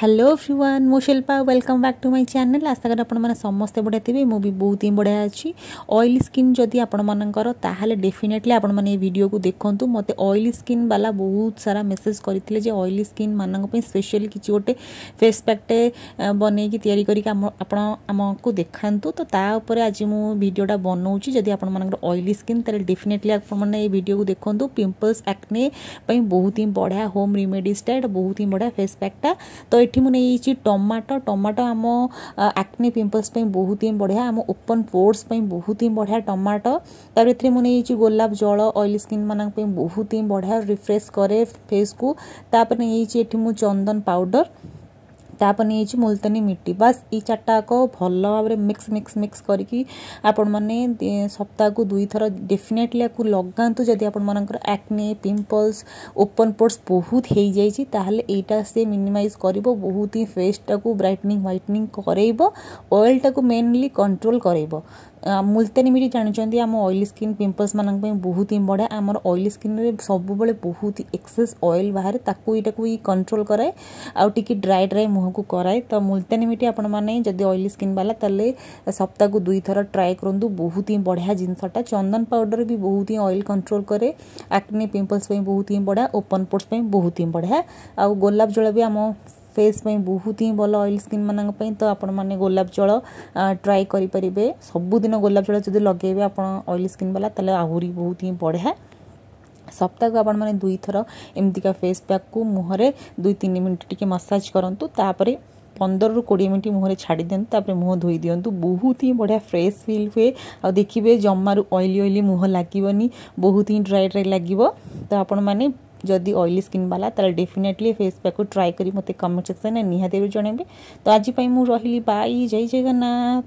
hello everyone ମୁଁ Shilpa welcome back to my channel ଆଶା କରେ ଆପଣମାନେ ସମସ୍ତେ ବଢ଼ିଆ ଥିବେ ମୁଁ ବି ବହୁତ ହିଁ ବଢ଼ିଆ ଅଛି ଅଏଲି ସ୍କିନ୍ ଯଦି ଆପଣମାନଙ୍କର ତାହେଲେ ଡେଫିନେଟଲି ଆପଣମାନେ ଏ ଭିଡ଼ିଓକୁ ଦେଖନ୍ତୁ ମୋତେ ଅଏଲି ସ୍କିନ୍ ବାଲା ବହୁତ ସାରା ମେସେଜ୍ କରିଥିଲେ ଯେ ଅଏଲି ସ୍କିନ୍ ମାନଙ୍କ ପାଇଁ ସ୍ପେଶିଆଲି କିଛି ଗୋଟେ ଫେସ୍ ପ୍ୟାକ୍ଟେ ବନେଇକି ତିଆରି କରିକି ଆମ ଆପଣ ଆମକୁ ଦେଖାନ୍ତୁ ତ ତା ଉପରେ ଆଜି ମୁଁ ଭିଡ଼ିଓଟା ବନଉଛି ଯଦି ଆପଣମାନଙ୍କର ଅଏଲି ସ୍କିନ୍ ତାହେଲେ ଡେଫିନେଟଲି ଆପଣମାନେ ଏ ଭିଡ଼ିଓକୁ ଦେଖନ୍ତୁ ପିମ୍ପଲ୍ସ ଆକ୍ନେ ପାଇଁ ବହୁତ ହିଁ ବଢ଼ିଆ ହୋମ୍ ରିମେଡ଼ିଜ୍ଟା ଏଇଟା ବହୁତ ହିଁ ବଢ଼ିଆ ଫେସ୍ ପ୍ୟାକ୍ଟା ତ ଏଠି ମୁଁ ନେଇଯାଇଛି ଟମାଟୋ ଟମାଟୋ ଆମ ଆକ୍ନେ ପିମ୍ପଲ୍ସ ପାଇଁ ବହୁତ ହିଁ ବଢ଼ିଆ ଆମ ଓପନ୍ ପୋର୍ସ ପାଇଁ ବହୁତ ହିଁ ବଢ଼ିଆ ଟମାଟୋ ତା'ପରେ ଏଥିରେ ମୁଁ ନେଇଯାଇଛି ଗୋଲାପ ଜଳ ଅଏଲି ସ୍କିନ୍ମାନଙ୍କ ପାଇଁ ବହୁତ ହିଁ ବଢ଼ିଆ ରିଫ୍ରେଶ୍ କରେ ଫେସ୍କୁ ତା'ପରେ ନେଇଯାଇଛି ଏଠି ମୁଁ ଚନ୍ଦନ ପାଉଡ଼ର ତାପରେ ନେଇଛି ମୁଲତାନୀ ମିଟି ବାସ୍ ଏଇ ଚାରିଟାଯାକ ଭଲ ଭାବରେ ମିକ୍ସ ମିକ୍ସ ମିକ୍ସ କରିକି ଆପଣମାନେ ସପ୍ତାହକୁ ଦୁଇଥର ଡେଫିନେଟଲି ଆକୁ ଲଗାନ୍ତୁ ଯଦି ଆପଣମାନଙ୍କର ଆକ୍ନେ ପିମ୍ପଲ୍ସ ଓପନ୍ ପୋର୍ସ ବହୁତ ହେଇଯାଇଛି ତାହେଲେ ଏଇଟା ସେ ମିନିମାଇଜ୍ କରିବ ବହୁତ ହିଁ ଫେସ୍ଟାକୁ ବ୍ରାଇଟନିଂ ହ୍ୱାଇଟନିଂ କରେଇବ ଅଏଲ୍ଟାକୁ ମେନଲି କଣ୍ଟ୍ରୋଲ୍ କରେଇବ ମୁଲତାନୀ ମିରି ଜାଣିଛନ୍ତି ଆମ ଅଏଲି ସ୍କିନ୍ ପିମ୍ପଲ୍ସମାନଙ୍କ ପାଇଁ ବହୁତ ହିଁ ବଢ଼ିଆ ଆମର ଅଏଲି ସ୍କିନ୍ରେ ସବୁବେଳେ ବହୁତ ଏକ୍ସେସ୍ ଅଏଲ୍ ବାହାରେ ତାକୁ ଏଇଟାକୁ ହିଁ କଣ୍ଟ୍ରୋଲ୍ କରାଏ ଆଉ ଟିକେ ଡ୍ରାଏ ଡ୍ରାଏ ମୁହଁ ମୁହଁକୁ କରାଏ ତ ମୁଲତାନୀ ଆପଣମାନେ ଯଦି ଅଏଲି ସ୍କିନ୍ ବାଲା ତାହେଲେ ସପ୍ତାହକୁ ଦୁଇଥର ଟ୍ରାଏ କରନ୍ତୁ ବହୁତ ହିଁ ବଢ଼ିଆ ଜିନିଷଟା ଚନ୍ଦନ ପାଉଡ଼ର ବି ବହୁତ ହିଁ ଅଏଲ୍ କଣ୍ଟ୍ରୋଲ୍ କରେ ଆକ୍ନି ପିମ୍ପଲ୍ସ ପାଇଁ ବହୁତ ହିଁ ବଢ଼ିଆ ଓପନ୍ ପୋର୍ଟ୍ସ ପାଇଁ ବହୁତ ହିଁ ବଢ଼ିଆ ଆଉ ଗୋଲାପ ଜଳ ବି ଆମ ଫେସ୍ ପାଇଁ ବହୁତ ହିଁ ଭଲ ଅଏଲ୍ ସ୍କିନ୍ ମାନଙ୍କ ପାଇଁ ତ ଆପଣମାନେ ଗୋଲାପ ଜଳ ଟ୍ରାଏ କରିପାରିବେ ସବୁଦିନ ଗୋଲାପ ଜଳ ଯଦି ଲଗାଇବେ ଆପଣ ଅଏଲ୍ ସ୍କିନ୍ ବାଲା ତାହେଲେ ଆହୁରି ବହୁତ ହିଁ ବଢ଼ିଆ ସପ୍ତାହକୁ ଆପଣମାନେ ଦୁଇଥର ଏମିତିକା ଫେସ୍ ପ୍ୟାକ୍କୁ ମୁହଁରେ ଦୁଇ ତିନି ମିନିଟ୍ ଟିକେ ମସାଜ କରନ୍ତୁ ତାପରେ ପନ୍ଦରରୁ କୋଡ଼ିଏ ମିନିଟ୍ ମୁହଁରେ ଛାଡ଼ି ଦିଅନ୍ତୁ ତାପରେ ମୁହଁ ଧୋଇ ଦିଅନ୍ତୁ ବହୁତ ହିଁ ବଢ଼ିଆ ଫ୍ରେଶ୍ ଫିଲ୍ ହୁଏ ଆଉ ଦେଖିବେ ଜମାରୁ ଅଏଲି ଅଏଲି ମୁହଁ ଲାଗିବନି ବହୁତ ହିଁ ଡ୍ରାଏ ଡ୍ରାଏ ଲାଗିବ ତ ଆପଣମାନେ ଯଦି ଅଏଲି ସ୍କିନ୍ ବାଲା ତାହେଲେ ଡେଫିନେଟଲି ଫେସ୍ ପ୍ୟାକ୍କୁ ଟ୍ରାଏ କରି ମୋତେ କମେଣ୍ଟ ସେକ୍ସନ୍ରେ ନିହାତି ଜଣେଇବେ ତ ଆଜି ପାଇଁ ମୁଁ ରହିଲି ବାଇ ଜୟ ଜଗନ୍ନାଥ